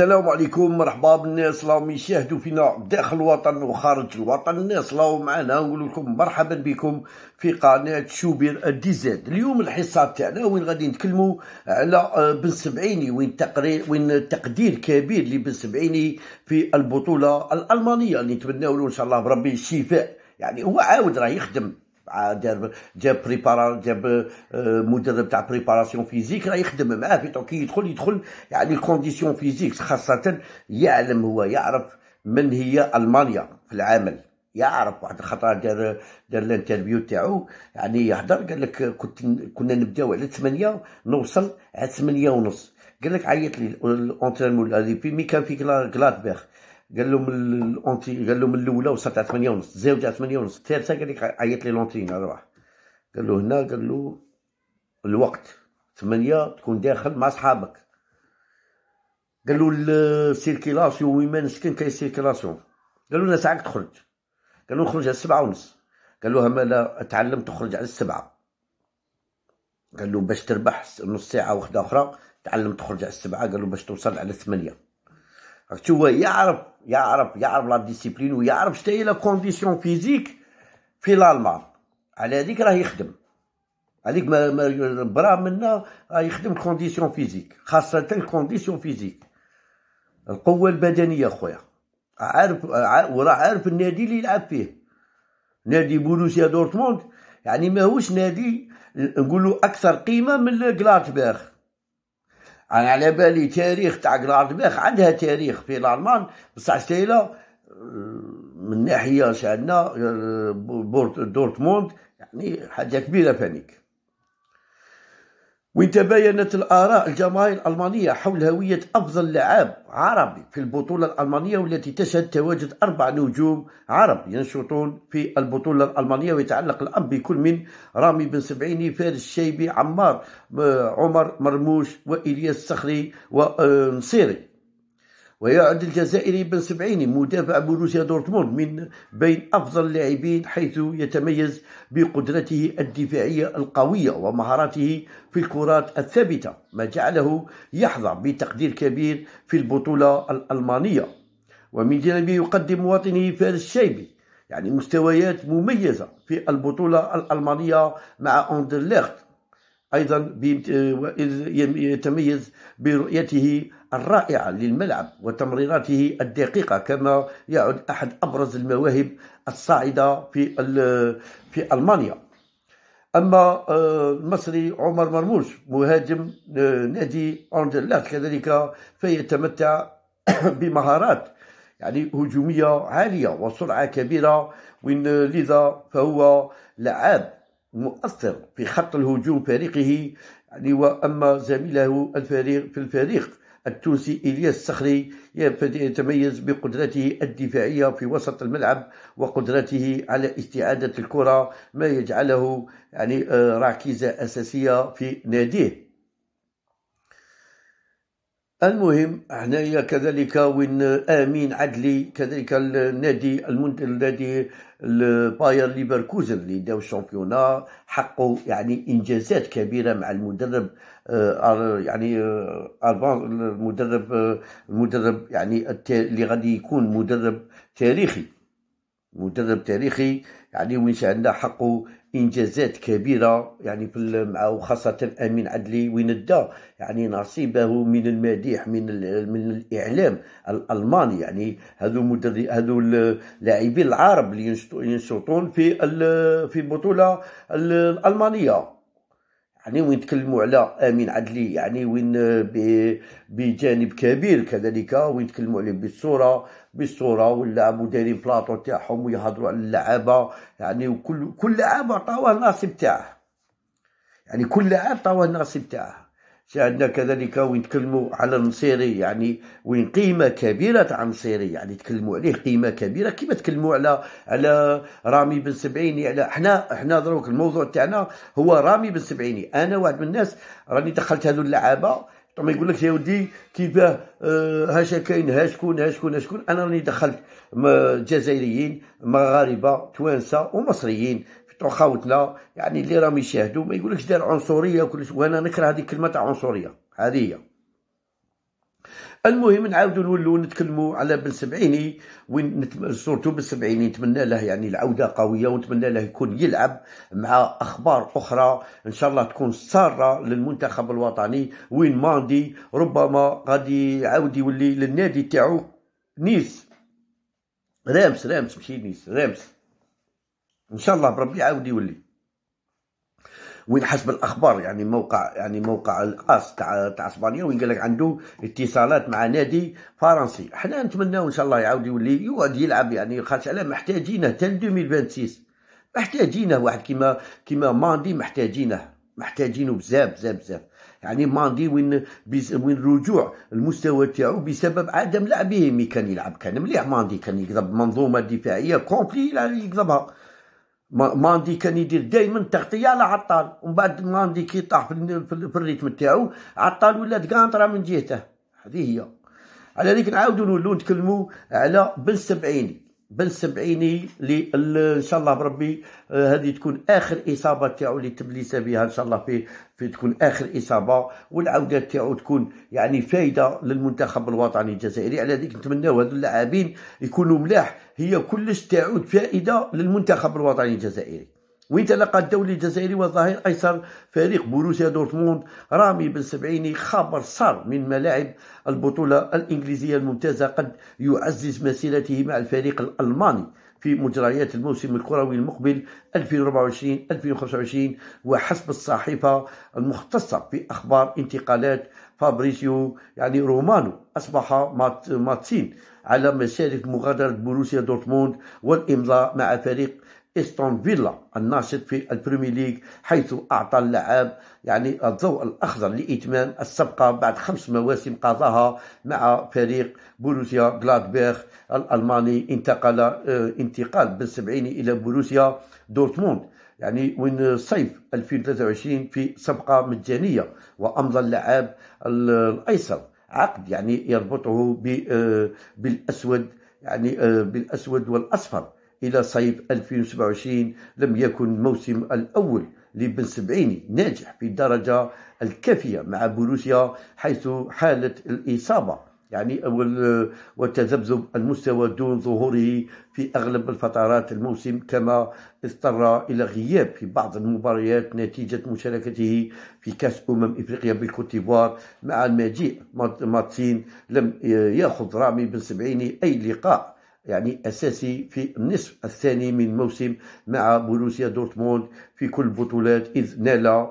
السلام عليكم مرحبا بالناس راهم يشاهدوا فينا داخل الوطن وخارج الوطن الناس راهو معنا نقول لكم مرحبا بكم في قناه شوبير الديزاد اليوم الحصه تاعنا وين غادي نتكلموا على آه، بن سبعيني وين تقرير وين تقدير كبير لبن سبعيني في البطوله الالمانيه اللي نتمناو له ان شاء الله بربي الشفاء يعني هو عاود راه يخدم دار جاب بريبارا جاب آه، مدرب تاع بريباراسيون فيزيك راه يخدم معاه في كي يدخل يدخل يعني كونديسيون فيزيك خاصه يعلم هو يعرف من هي المانيا في العمل يعرف واحد الخطا دار دار الانترفيو تاعو يعني يهضر قال لك كنت كنا نبداو على 8 نوصل على 8 ونص قال لك عيط لي الانترنمون اللي مي كان في كلاتبيخ قال لهم من الأونتي قال لهم الأولى وصلت على 8 ونص تزاوج على 8 ونص الثالثة قال لك عيط لي لونترين روح قال له هنا قال له الوقت 8 تكون داخل مع صحابك قال له السيركيلاسيون وين ما نسكن كاين سيركيلاسيون قال له انا ساعه تخرج قال له نخرج على 7 ونص قال له هما لا تعلم تخرج على 7 قال له باش تربح نص ساعة وحدة أخرى تعلم تخرج على 7 قال له باش توصل على 8 هو يعرف يعرف يعرف لا ديسيبلين ويعرف شتا هي لا كونديسيون فيزيك في الالمان على هذيك راه يخدم هذيك ما برا منا راه يخدم كونديسيون فيزيك خاصه كونديسيون فيزيك القوه البدنيه خويا عارف وراه عارف النادي اللي يلعب فيه نادي بولوسيا دورتموند يعني ماهوش نادي نقولو اكثر قيمه من جلاتبيرغ انا على بالي تاريخ تاع قرارباخ عندها تاريخ في الالمان بصح شتيلا من ناحيه عندنا دورتموند يعني حاجه كبيره فانيك وين تباينت الآراء الجماهير الألمانية حول هوية أفضل لاعب عربي في البطولة الألمانية والتي تشهد تواجد أربع نجوم عرب ينشطون في البطولة الألمانية ويتعلق الأمر بكل من رامي بن سبعيني فارس الشيبي عمار آه، عمر مرموش وإلياس الصخري ونصيري ويعد الجزائري بن سبعيني مدافع بروسيا دورتموند من بين أفضل اللاعبين حيث يتميز بقدرته الدفاعية القوية ومهاراته في الكرات الثابتة ما جعله يحظى بتقدير كبير في البطولة الألمانية ومن جانبه يقدم مواطنه فارس الشايبي يعني مستويات مميزة في البطولة الألمانية مع أندرليخت أيضا يتميز برؤيته الرائعة للملعب وتمريراته الدقيقة كما يعد أحد أبرز المواهب الصاعدة في في ألمانيا أما آه، المصري عمر مرموش مهاجم آه، نادي أندرلات كذلك فيتمتع بمهارات يعني هجومية عالية وسرعة كبيرة لذا فهو لعاب مؤثر في خط الهجوم فريقه يعني واما زميله الفريق في الفريق التونسي إلياس الصخري يتميز بقدرته الدفاعية في وسط الملعب وقدرته على استعادة الكرة ما يجعله يعني آه، ركيزه أساسية في ناديه المهم هنايا كذلك وين آه، امين عدلي كذلك النادي المنتج النادي باير ليفركوزن اللي داو الشامبيونا حقوا يعني انجازات كبيره مع المدرب آه، يعني آه، المدرب المدرب يعني اللي غادي يكون مدرب تاريخي مدرب تاريخي يعني وين عندنا حقه انجازات كبيره يعني مع وخاصه امين عدلي وندى يعني نصيبه من المديح من من الاعلام الالماني يعني هذو مدرب هذو اللاعبين العرب اللي ينشطون في في البطوله الالمانيه يعني وين تكلموا على امين عدلي يعني وين آه، بجانب كبير كذلك وين تكلموا عليه بالصوره بالصوره ولا مديرين بلاطو تاعهم ويهضروا على اللعابه يعني وكل كل لعابه عطاوه النصيب تاعه يعني كل لاعب عطاوه النصيب تاعه عندنا كذلك وين تكلموا على النصيري يعني وين قيمة كبيرة تاع النصيري يعني تكلموا عليه قيمة كبيرة كيما تكلموا على على رامي بن سبعيني على حنا حنا دروك الموضوع تاعنا هو رامي بن سبعيني أنا واحد من الناس راني دخلت هذو اللعابة طبعا يقول لك يا ودي كيفاه هاشا كاين ها شكون ها شكون ها شكون انا راني دخلت جزائريين مغاربه توانسه ومصريين حتى خاوتنا يعني اللي راهم يشاهدوا ما يقولكش دار عنصريه وكل وانا نكره هذه كلمه تاع عنصريه هذه هي المهم نعاودوا نولوا نتكلموا على بن سبعيني وين صورته بن سبعيني نتمنى له يعني العوده قويه ونتمنى له يكون يلعب مع اخبار اخرى ان شاء الله تكون ساره للمنتخب الوطني وين ماندي ربما غادي يعاود يولي للنادي تاعو نيس رامس رامس ماشي نيس رامس ان شاء الله بربي يعاود يولي وين حسب الاخبار يعني موقع يعني موقع الاس تاع تاع اسبانيا وين قال لك عنده اتصالات مع نادي فرنسي حنا نتمناو ان شاء الله يعاود يولي يقعد يلعب يعني خاطر علاه محتاجينه تال 2026 محتاجينه واحد كيما كيما ماندي محتاجينه محتاجينه بزاف بزاف بزاف يعني ماندي وين وين رجوع المستوى تاعو بسبب عدم لعبه مي كان يلعب كان مليح ماندي كان يقضب منظومه دفاعيه كومبلي يقضبها ماندي كان يدير دائما تغطيه على عطال ومن بعد ماندي كي طاح في الريتم تاعو عطال ولات كانطره من جهته هذه هي على ذيك نعاودو نولو نتكلمو على بن سبعيني بن سبعيني اللي ان شاء الله بربي آه، هذه تكون اخر اصابه تاعو اللي تبليس بها ان شاء الله في في تكون اخر اصابه والعوده تاعو تكون يعني فايده للمنتخب الوطني الجزائري على ذيك نتمناو هذو اللاعبين يكونوا ملاح هي كلش تعود فائدة للمنتخب الوطني الجزائري تلقى الدولي الجزائري والظهير ايسر فريق بروسيا دورتموند رامي بن سبعيني خبر صار من ملاعب البطوله الانجليزيه الممتازه قد يعزز مسيرته مع الفريق الالماني في مجريات الموسم الكروي المقبل 2024 2025 وحسب الصحيفه المختصه في اخبار انتقالات فابريسيو يعني رومانو أصبح ماتسين على مسالك مغادرة بروسيا دورتموند والإمضاء مع فريق استون فيلا الناشط في البريمير ليغ حيث اعطى اللاعب يعني الضوء الاخضر لاتمام الصفقه بعد خمس مواسم قضاها مع فريق بروسيا غلادباخ الالماني انتقل آه، انتقال بالسبعين الى بروسيا دورتموند يعني وين صيف 2023 في صفقة مجانية وأمضى اللعاب الأيسر عقد يعني يربطه بالأسود يعني بالأسود والأصفر إلى صيف 2027 لم يكن موسم الأول لبن سبعيني ناجح في الدرجة الكافية مع بروسيا حيث حالة الإصابة يعني وتذبذب المستوى دون ظهوره في أغلب الفترات الموسم كما اضطر إلى غياب في بعض المباريات نتيجة مشاركته في كأس أمم إفريقيا بالكوتيفوار مع المجيء مارتين لم يأخذ رامي بن سبعيني أي لقاء يعني أساسي في النصف الثاني من موسم مع بروسيا دورتموند في كل البطولات إذ نال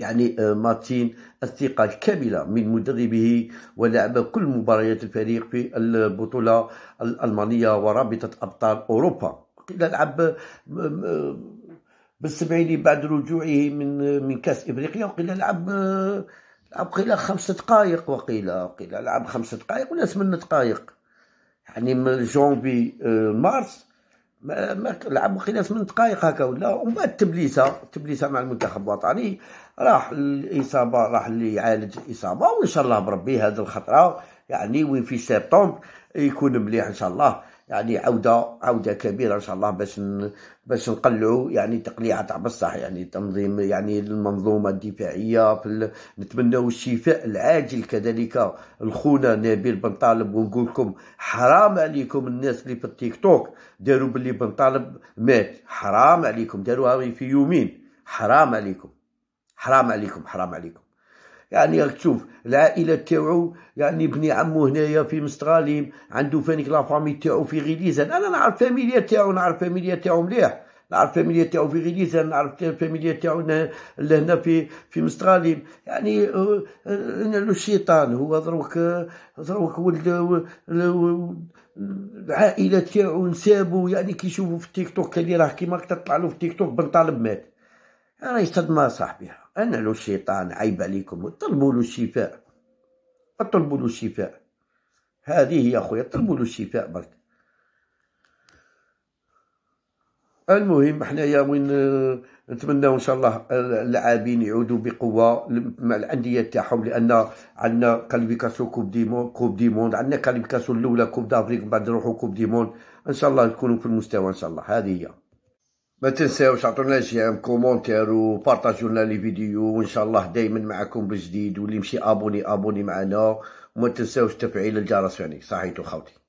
يعني آه، مارتين الثقة الكاملة من مدربه ولعب كل مباريات الفريق في البطولة الألمانية ورابطة أبطال أوروبا قيل لعب آه، آه، بالسبعيني بعد رجوعه من من كاس افريقيا وقيل لعب لعب قيل خمس دقائق وقيل قيل لعب خمس دقائق ولا ثمان دقائق يعني من جونفي مارس ما, ما لعب قيل 8 دقائق هكا ولا ومن بعد تبليسه تبليسه مع المنتخب الوطني راح الاصابه راح اللي يعالج الاصابه وان شاء الله بربي هذه الخطره يعني وين في سبتمبر يكون مليح ان شاء الله يعني عوده عوده كبيره ان شاء الله باش باش نقلعوا يعني تقليعه تاع بصح يعني تنظيم يعني المنظومه الدفاعيه في نتمنوا الشفاء العاجل كذلك الخونه نبيل بن طالب ونقول لكم حرام عليكم الناس اللي في التيك توك داروا باللي بن طالب مات حرام عليكم داروها في يومين حرام عليكم حرام عليكم حرام عليكم يعني راك تشوف العائله تاعو يعني بني عمو هنايا في مستغاليم عنده فانيك لا فامي تاعو في غليزان انا نعرف فاميليا تاعو نعرف فاميليا تاعو مليح نعرف فاميليا تاعو في غليزان نعرف فاميليا تاعو لهنا في في مستغاليم يعني أه، أه، الشيطان هو دروك دروك ولد العائله تاعو نسابو يعني كيشوفوا في التيك توك اللي راه كيما تطلع له في التيك توك بن طالب مات انا يصدمها صاحبي أنا لو الشيطان عيب عليكم طلبوا له الشفاء طلبوا له الشفاء هذه هي خويا طلبوا له الشفاء برك المهم حنايا وين آه، نتمناو ان شاء الله آه، اللاعبين يعودوا بقوه مع الانديه تاعهم لان عندنا كاليفيكاسيون كوب ديمون كوب ديمون عندنا كاليفيكاسيون الاولى كوب دافريك بعد نروحوا كوب ديمون ان شاء الله يكونوا في المستوى ان شاء الله هذه هي ما تنساوش عطونا جيم كومونتير وبارطاجيو لنا لي فيديو وان شاء الله دائما معكم بالجديد واللي مشي ابوني ابوني معنا وما تنساوش تفعيل الجرس يعني صحيتو خاوتي